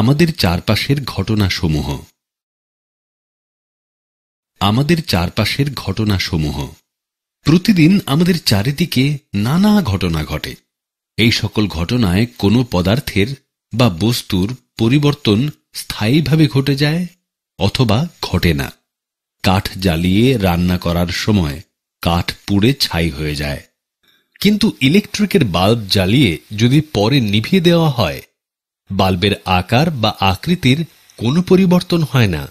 আমাদের চারপাশের ঘটনাসমূহ আমাদের চারপাশের ঘটনাসমূহ প্রতিদিন আমাদের চারিদিকে নানা ঘটনা ঘটে এই সকল ঘটনায় কোনো পদার্থের বা বস্তুর পরিবর্তন স্থায়ীভাবে ঘটে যায় অথবা ঘটে না কাঠ জ্বালিয়ে রান্না করার সময় কাঠ পুড়ে ছাই হয়ে যায় কিন্তু ইলেকট্রিকের বাল্ব জ্বালিয়ে যদি পরে নিভিয়ে দেওয়া হয় বাল্বের আকার বা আকৃতির কোনো পরিবর্তন হয় না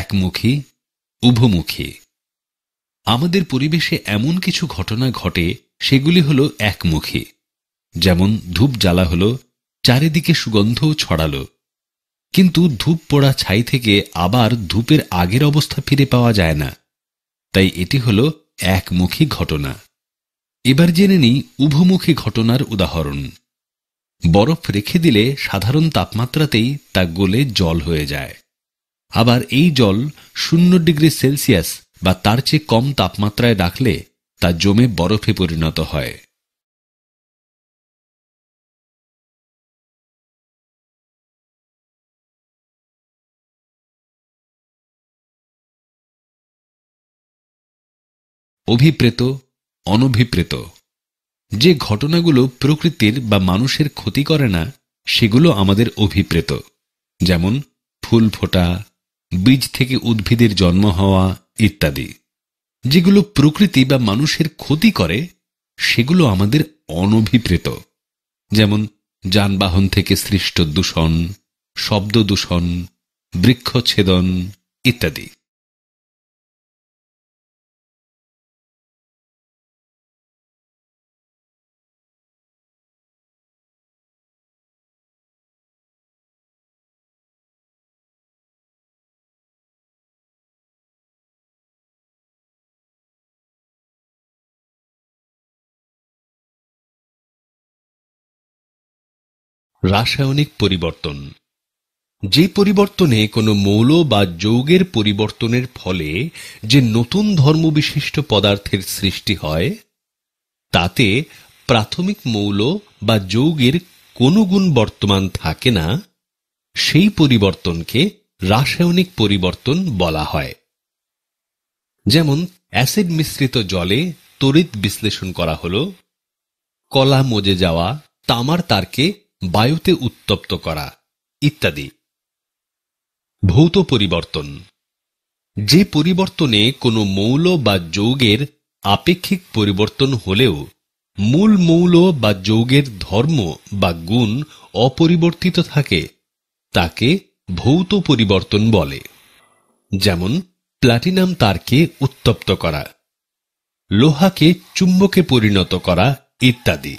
একমুখী উভমুখী আমাদের পরিবেশে এমন কিছু ঘটনা ঘটে সেগুলি হল একমুখী যেমন ধূপ জ্বালা হল চারিদিকে সুগন্ধও ছড়াল কিন্তু ধূপ পোড়া ছাই থেকে আবার ধূপের আগের অবস্থা ফিরে পাওয়া যায় না তাই এটি হল একমুখী ঘটনা এবার জেনে নিই উভমুখী ঘটনার উদাহরণ বরফ রেখে দিলে সাধারণ তাপমাত্রাতেই তা গলে জল হয়ে যায় আবার এই জল শূন্য ডিগ্রি সেলসিয়াস বা তার চেয়ে কম তাপমাত্রায় রাখলে তা জমে বরফে পরিণত হয় অভিপ্রেত অনভিপ্রেত যে ঘটনাগুলো প্রকৃতির বা মানুষের ক্ষতি করে না সেগুলো আমাদের অভিপ্রেত যেমন ফুল ফোটা বীজ থেকে উদ্ভিদের জন্ম হওয়া ইত্যাদি যেগুলো প্রকৃতি বা মানুষের ক্ষতি করে সেগুলো আমাদের অনভিপ্রেত যেমন যানবাহন থেকে সৃষ্ট দূষণ শব্দ দূষণ বৃক্ষচ্ছেদন ইত্যাদি রাসায়নিক পরিবর্তন যে পরিবর্তনে কোনো মৌল বা যৌগের পরিবর্তনের ফলে যে নতুন ধর্মবিশিষ্ট পদার্থের সৃষ্টি হয় তাতে প্রাথমিক মৌল বা যৌগের কোনো গুণ বর্তমান থাকে না সেই পরিবর্তনকে রাসায়নিক পরিবর্তন বলা হয় যেমন অ্যাসিড মিশ্রিত জলে তড়িৎ বিশ্লেষণ করা হল কলা মজে যাওয়া তামার তারকে বায়ুতে উত্তপ্ত করা ইত্যাদি ভৌত পরিবর্তন যে পরিবর্তনে কোনো মৌল বা যৌগের আপেক্ষিক পরিবর্তন হলেও মূল মৌল বা যৌগের ধর্ম বা গুণ অপরিবর্তিত থাকে তাকে ভৌত পরিবর্তন বলে যেমন প্লাটিনাম তারকে উত্তপ্ত করা লোহাকে চুম্বকে পরিণত করা ইত্যাদি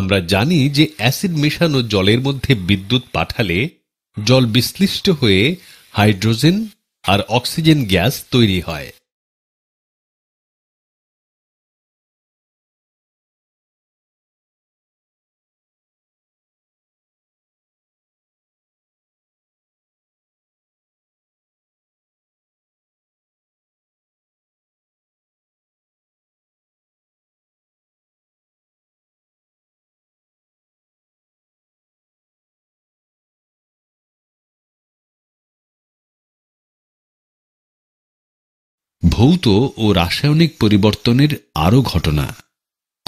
আমরা জানি যে অ্যাসিড মেশানো জলের মধ্যে বিদ্যুৎ পাঠালে জল বিশ্লিষ্ট হয়ে হাইড্রোজেন আর অক্সিজেন গ্যাস তৈরি হয় ভৌত ও রাসায়নিক পরিবর্তনের আরও ঘটনা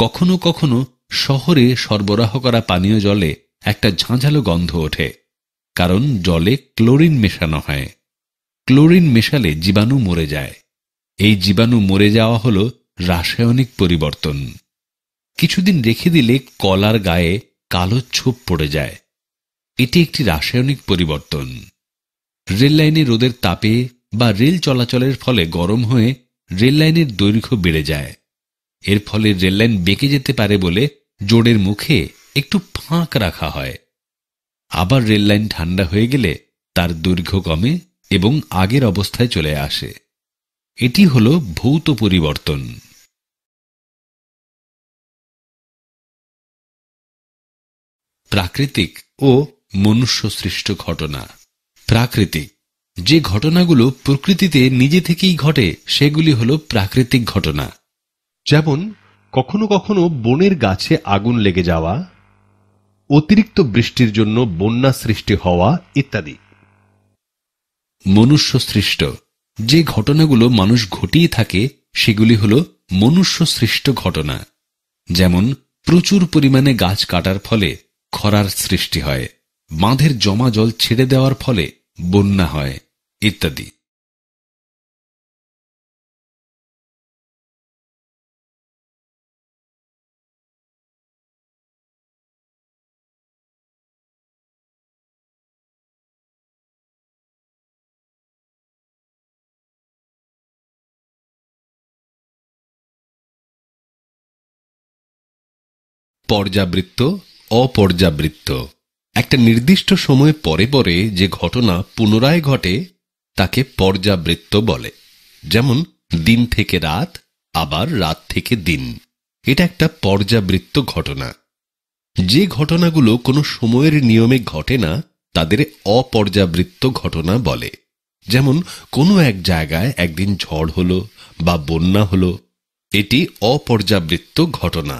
কখনো কখনো শহরে সরবরাহ করা পানীয় জলে একটা ঝাঁঝালো গন্ধ ওঠে কারণ জলে ক্লোরিন মেশানো হয় ক্লোরিন মেশালে জীবাণু মরে যায় এই জীবাণু মরে যাওয়া হল রাসায়নিক পরিবর্তন কিছুদিন রেখে দিলে কলার গায়ে কালো ছোপ পড়ে যায় এটি একটি রাসায়নিক পরিবর্তন রেললাইনে রোদের তাপে বা রেল চলাচলের ফলে গরম হয়ে রেললাইনের দৈর্ঘ্য বেড়ে যায় এর ফলে রেললাইন বেঁকে যেতে পারে বলে জোড়ের মুখে একটু ফাঁক রাখা হয় আবার রেললাইন ঠান্ডা হয়ে গেলে তার দৈর্ঘ্য কমে এবং আগের অবস্থায় চলে আসে এটি হল ভৌত পরিবর্তন প্রাকৃতিক ও মনুষ্য সৃষ্ট ঘটনা প্রাকৃতিক যে ঘটনাগুলো প্রকৃতিতে নিজে থেকেই ঘটে সেগুলি হল প্রাকৃতিক ঘটনা যেমন কখনো কখনো বনের গাছে আগুন লেগে যাওয়া অতিরিক্ত বৃষ্টির জন্য বন্যা সৃষ্টি হওয়া ইত্যাদি মনুষ্য সৃষ্ট যে ঘটনাগুলো মানুষ ঘটিয়ে থাকে সেগুলি হল মনুষ্য সৃষ্ট ঘটনা যেমন প্রচুর পরিমাণে গাছ কাটার ফলে খরার সৃষ্টি হয় বাঁধের জমা জল ছেড়ে দেওয়ার ফলে বন্যা হয় ইত্যাদি পর্যাবৃত্ত অপর্যাবৃত্ত একটা নির্দিষ্ট সময় পরে পরে যে ঘটনা পুনরায় ঘটে তাকে পর্যাবৃত্ত বলে যেমন দিন থেকে রাত আবার রাত থেকে দিন এটা একটা পর্যাবৃত্ত ঘটনা যে ঘটনাগুলো কোনো সময়ের নিয়মে ঘটে না তাদের অপর্যাবৃত্ত ঘটনা বলে যেমন কোনো এক জায়গায় একদিন ঝড় হলো বা বন্যা হলো এটি অপর্যাবৃত্ত ঘটনা